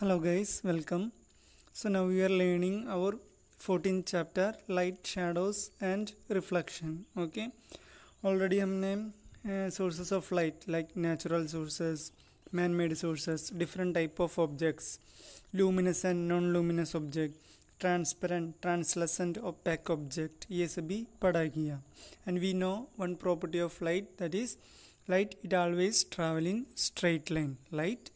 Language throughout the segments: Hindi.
hello guys welcome so now we are learning our 14th chapter light shadows and reflection okay already हमने sources of light like natural sources man made sources different type of objects luminous and non luminous object transparent translucent opaque object esb सभी and we know one property of light that is light it always travel in straight line light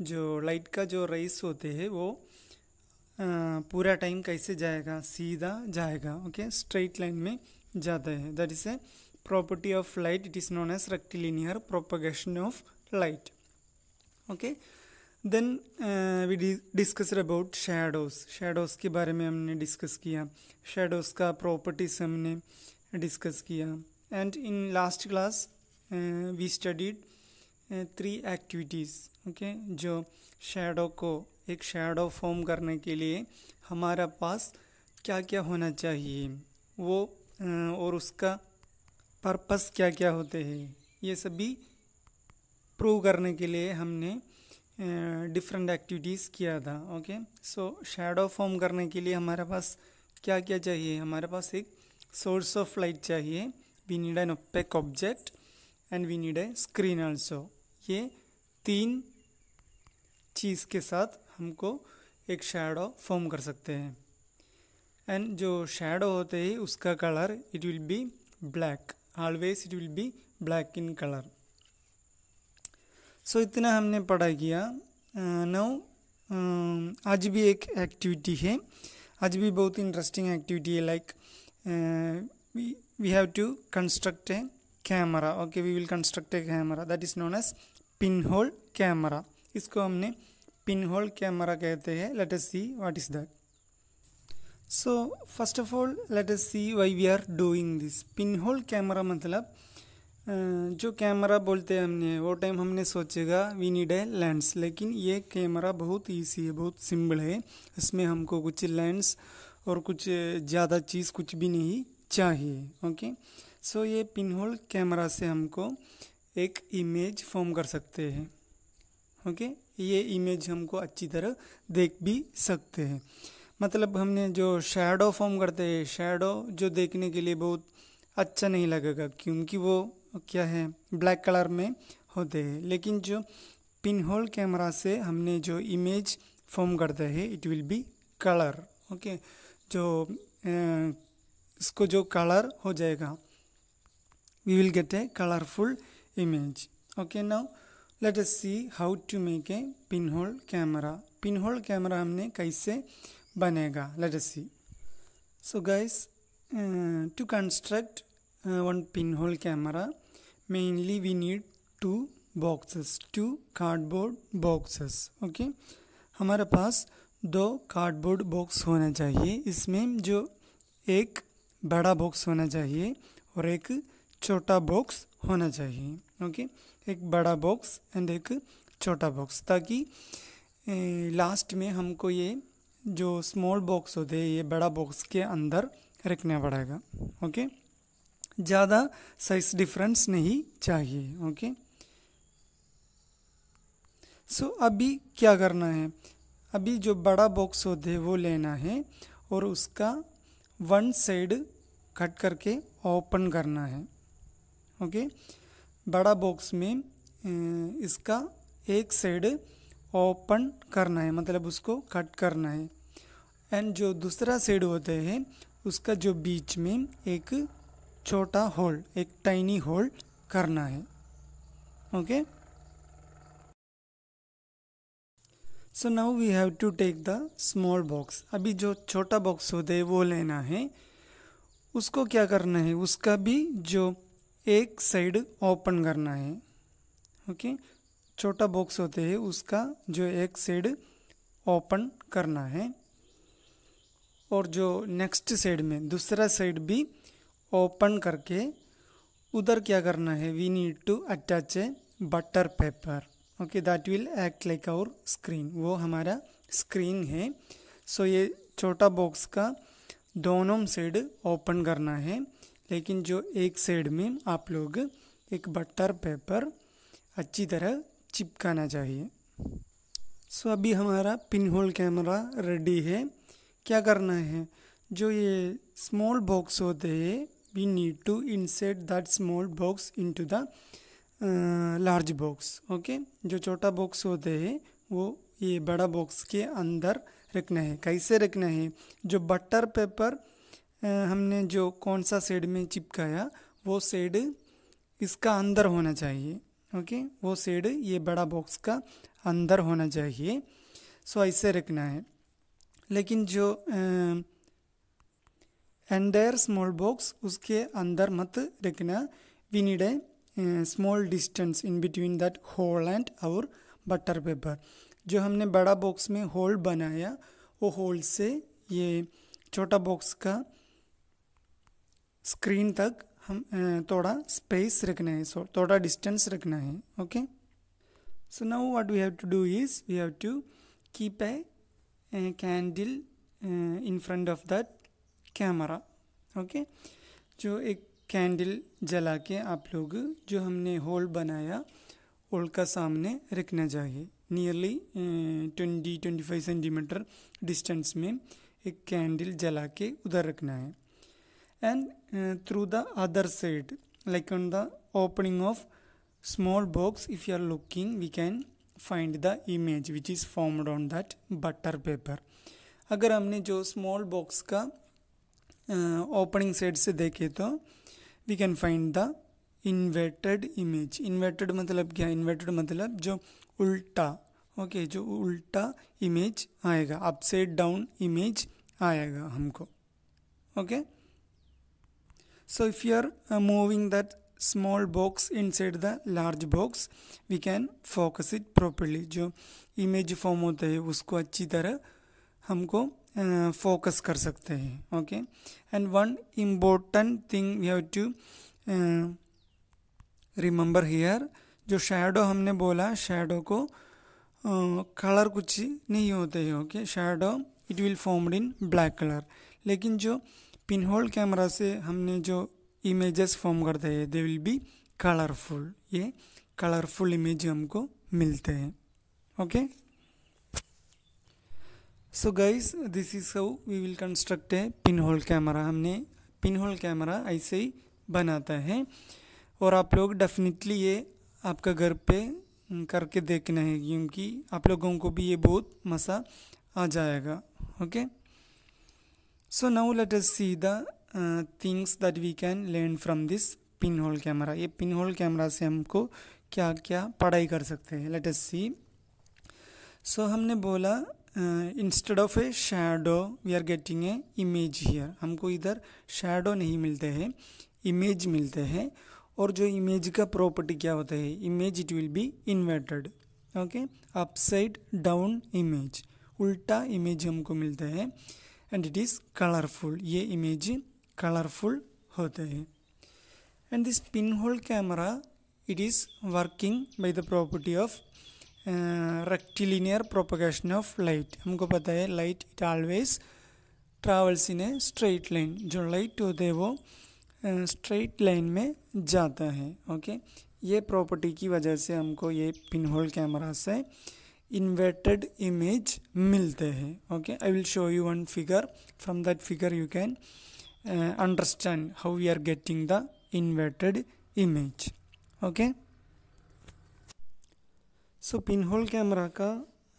जो लाइट का जो रेस होते हैं वो पूरा टाइम कैसे जाएगा सीधा जाएगा ओके स्ट्रेट लाइन में जाता है that is a property of light it is known as rectilinear propagation of light okay then we discuss about shadows shadows के बारे में हमने डिस्कस किया शेडोज़ का प्रॉपर्टीज़ हमने डिस्कस किया and in last class we studied three activities okay जो शेडो को एक शेडो फॉर्म करने के लिए हमारा पास क्या क्या होना चाहिए वो और उसका पर्पस क्या क्या होते हैं ये सभी प्रूव करने के लिए हमने डिफरेंट एक्टिविटीज़ किया था ओके सो शेडो फॉर्म करने के लिए हमारे पास क्या क्या चाहिए हमारे पास एक सोर्स ऑफ लाइट चाहिए we need an opaque object and we need a screen also ये तीन चीज़ के साथ हमको एक शेडो फॉर्म कर सकते हैं एंड जो शेडो होते ही उसका colour it will be black always it will be black in colour so इतना हमने पढ़ा किया नौ uh, um, आज भी एक एक्टिविटी है आज भी बहुत इंटरेस्टिंग एक्टिविटी है like we have to construct a camera okay we will construct a camera that is known as pin hole camera इसको हमने पिन होल कैमरा कहते हैं let us see what is that so first of all let us see why we are doing this pin hole camera मतलब जो कैमरा बोलते हैं हमने वो टाइम हमने सोचेगा वी नीड ए लेंस लेकिन ये कैमरा बहुत ईजी है बहुत सिंपल है इसमें हमको कुछ लेंस और कुछ ज़्यादा चीज़ कुछ भी नहीं चाहिए ओके सो so, ये पिन होल कैमरा से हमको एक इमेज फॉर्म कर सकते हैं ओके ये इमेज हमको अच्छी तरह देख भी सकते हैं मतलब हमने जो शेडो फॉर्म करते हैं शेडो जो देखने के लिए बहुत अच्छा नहीं लगेगा क्योंकि वो क्या है ब्लैक कलर में होते हैं लेकिन जो पिन होल कैमरा से हमने जो इमेज फॉर्म करते हैं it will be colour okay जो ए, इसको जो कलर हो जाएगा we will get a colourful image okay now let us see how to make a pin hole camera pin hole camera हमने कैसे बनेगा let us see so guys to construct one pin hole camera mainly we need two boxes two cardboard boxes okay हमारे पास दो कार्डबोर्ड बॉक्स होना चाहिए इसमें जो एक बड़ा बॉक्स होना चाहिए और एक छोटा बॉक्स होना चाहिए ओके okay? एक बड़ा बॉक्स एंड एक छोटा बॉक्स ताकि लास्ट में हमको ये जो स्मॉल बॉक्स होते हैं ये बड़ा बॉक्स के अंदर रखना पड़ेगा ओके ज़्यादा साइज डिफरेंस नहीं चाहिए ओके सो so, अभी क्या करना है अभी जो बड़ा बॉक्स होते हैं वो लेना है और उसका वन साइड कट करके ओपन करना है ओके okay? बड़ा बॉक्स में इसका एक साइड ओपन करना है मतलब उसको कट करना है एंड जो दूसरा साइड होता है उसका जो बीच में एक छोटा होल एक टाइनी होल करना है okay so now we have to take the small box अभी जो छोटा बॉक्स होता है वो लेना है उसको क्या करना है उसका भी जो एक साइड ओपन करना है ओके छोटा बॉक्स होते हैं उसका जो एक साइड ओपन करना है और जो नेक्स्ट साइड में दूसरा साइड भी ओपन करके उधर क्या करना है we need to attach a butter paper okay that will act like our screen वो हमारा स्क्रीन है सो so, ये छोटा बॉक्स का दोनों साइड ओपन करना है लेकिन जो एक साइड में आप लोग एक बटर पेपर अच्छी तरह चिपकाना चाहिए सो अभी हमारा पिन होल कैमरा रेडी है क्या करना है जो ये स्मॉल बॉक्स होते हैं we need to insert that small box into the large box okay जो छोटा बॉक्स होते हैं वो ये बड़ा बॉक्स के अंदर रखना है कैसे रखना है जो बटर पेपर हमने जो कौन सा सेड में चिपकाया वो सेड इसका अंदर होना चाहिए ओके वो सेड ये बड़ा बॉक्स का अंदर होना चाहिए सो ऐसे रखना है लेकिन जो एंडायर स्मॉल बॉक्स उसके अंदर मत रखना we need a small distance in between that hole and और बटर पेपर जो हमने बड़ा बॉक्स में होल बनाया वो होल से ये छोटा बॉक्स का स्क्रीन तक हम थोड़ा स्पेस रखना है सो थोड़ा डिस्टेंस रखना है okay so now what we have to do is we have to keep a candle in front of that camera okay जो एक कैंडल जला के आप लोग जो हमने होल बनाया होल का सामने रखना चाहिए nearly twenty twenty five centimetre distance में एक कैंडल जला के उधर रखना है and uh, through the other side like on the opening of small box if you are looking we can find the image which is formed on that butter paper अगर हमने जो स्मॉल बॉक्स का opening side से देखे तो we can find the inverted image inverted मतलब क्या inverted मतलब जो उल्टा ओके okay, जो उल्टा इमेज आएगा अपसाइड डाउन इमेज आएगा हमको okay okay? So if you are uh, moving that small box inside the large box, we can focus it properly. jo image form होता है उसको अच्छी तरह हमको focus kar sakte hain okay and one important thing we have to uh, remember here जो शेडो हमने बोला शेडो को कलर कुछ नहीं होते हैं ओके shadow it will formed in black colour लेकिन जो पिन होल कैमरा से हमने जो इमेजेस फॉर्म करते हैं दे विल बी कलरफुल ये कलरफुल इमेज हमको मिलते हैं okay so guys this is how we will construct a pin hole camera हमने पिन होल कैमरा ऐसे ही बनाता है और आप लोग डेफिनेटली ये आपका घर पे करके देखना है क्योंकि आप लोगों को भी ये बहुत मज़ा आ जाएगा okay okay? So now let us see the uh, things that we can learn from this pinhole camera ये पिनहोल कैमरा से हमको क्या क्या पढ़ाई कर सकते हैं लेट अस सी सो हमने बोला instead of a shadow we are getting a image here हमको इधर शेडो नहीं मिलते हैं इमेज मिलते हैं और जो इमेज का प्रॉपर्टी क्या होता है image it will be inverted okay upside down image उल्टा इमेज हमको मिलता है एंड इट इज कलरफुल ये इमेज कलरफुल होते हैं and this pin hole camera it is working by the property of rectilinear propagation of light हमको पता है light it always travels in a straight line जो लाइट होते हैं वो स्ट्रेट uh, लाइन में जाता है ओके okay? ये प्रॉपर्टी की वजह से हमको ये पिन होल कैमरा से uh, inverted image मिलते हैं okay I will show you one figure from that figure you can uh, understand how we are getting the inverted image okay so pinhole camera का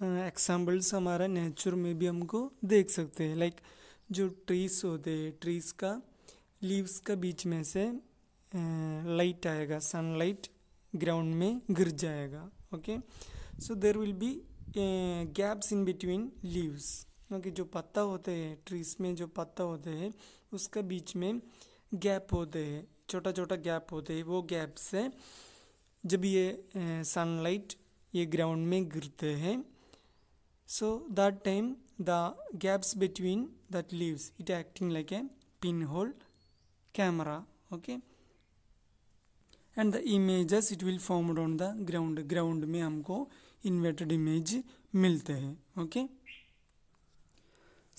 एग्जाम्पल्स uh, हमारा नेचर में भी हमको देख सकते हैं लाइक like, जो ट्रीज होते हैं ट्रीज का लीव्स का बीच में से लाइट आएगा सनलाइट ग्राउंड में गिर जाएगा okay okay? So there will be gaps in between leaves क्योंकि जो पत्ता होते हैं ट्रीज में जो पत्ता होते हैं उसका बीच में गैप होते हैं छोटा छोटा गैप होते हैं वो गैप से जब ये सनलाइट eh, ये ग्राउंड में गिरते हैं so that time the gaps between that leaves it acting like a pin hole camera okay and the images it will formed on the ground ground में हमको inverted इमेज मिलते हैं okay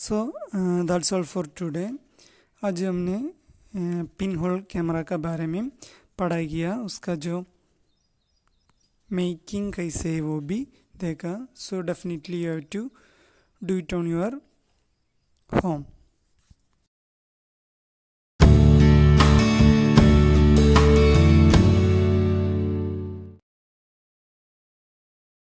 so that's all for today आज हमने पिन होल कैमरा का बारे में पढ़ाई किया उसका जो मेकिंग कैसे है वो भी देखा so definitely you have to do it on your home